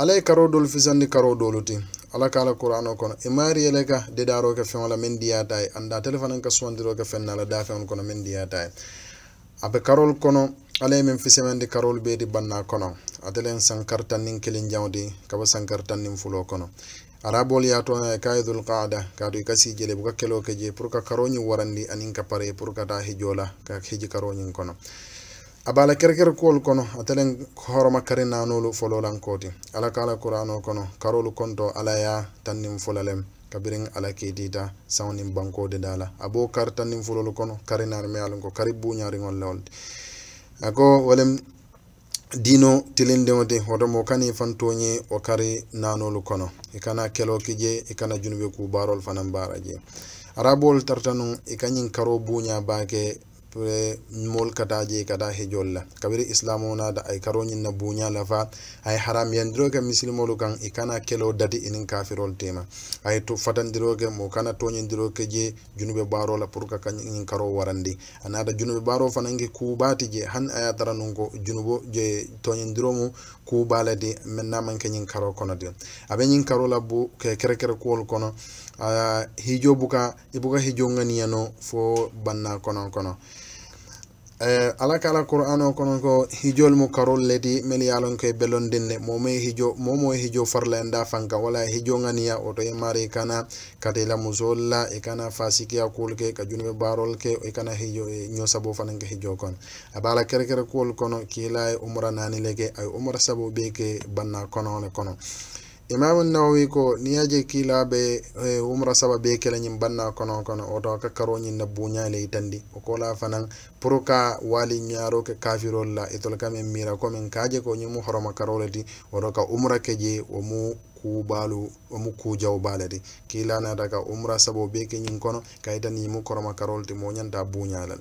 alaye karo dol fisandi karo dolu ti ala ka ala qur'ano kono e maari yele ka dedaro ke feŋola min diyata e anda téléphone en ka sumandiro ke feŋ nala da feŋol kono min diyata e abe karol kono alaye min fisemendi karol beeti banna kono atelen sankar tannin kelin jawdi kaba sankar tannin fulo kono arabol yatona e kayidul qaada kaatu i kasi jele buka kelo ke je pour ka karoñin warandi anin ka pare pour ka ta hijola ka hiji karoñin kono abala kerekere kuwolu kono atelen horoma kari nanolu fololankoti ala ka ala kurano kono karolu konto ala ya tannin fulalem kabirin ala kedita sawnin bankode dala abo kar tannin fulolu kono kari narme alun ko kari buñaringollewolde ako walem dino tilindiŋote wotomo kani fantoñe o kari nanolu kono i kana kelo kije i kana junube kubarol fanan bara je arabowol tarta nun i ka ñiŋ karo buña bake mol kata je kata hejolla kabiri islam onada ay karoñinna buñala fa ay haram yandiroke misilmolu kan i kana kelo dati inin kafirol tema ay to fatandiroke mo kana toñindiroke je junube barola pour que kañin karo warandi anada junube baro fananke kubati je han ayatara nun ko junubo je toñindiromu kubalade mennamankeñin karo konode abeñin karola bu ke kerekere kuwol kono hijo buka ibuka hijo ganiyano fo banna konon kono, kono. alakala eh, qur'an o ko non ko hijol mo karol leydi mel yalon koye bellondinde momo hijo momo hijo farla en da fanka wala hijo ganiya oto yemari kana kati lamusolla e kana e fasikiya kuol ke ka junube barol ke e kana hijo e ñosabo fananke hijo kon abala kerekere kuol kono kiila e umra nani leke ay umra sabo ɓe ke banna konone kono, kono. imamu nawawi ko niyaje kiilaɓe wumra e, saba be kelañin banna kono kono oto ka karoñin na buñaley tandi o kola fanan pour ka wali ñaroke kafirol la itol kamen mira komin kaje ko ñimu horoma karoleti oto ka umra keje womu kubalu omu kujaw balati kiilanata ka umra sabo be keñin kono kayitan ñimu koroma karolti moñanta buñalal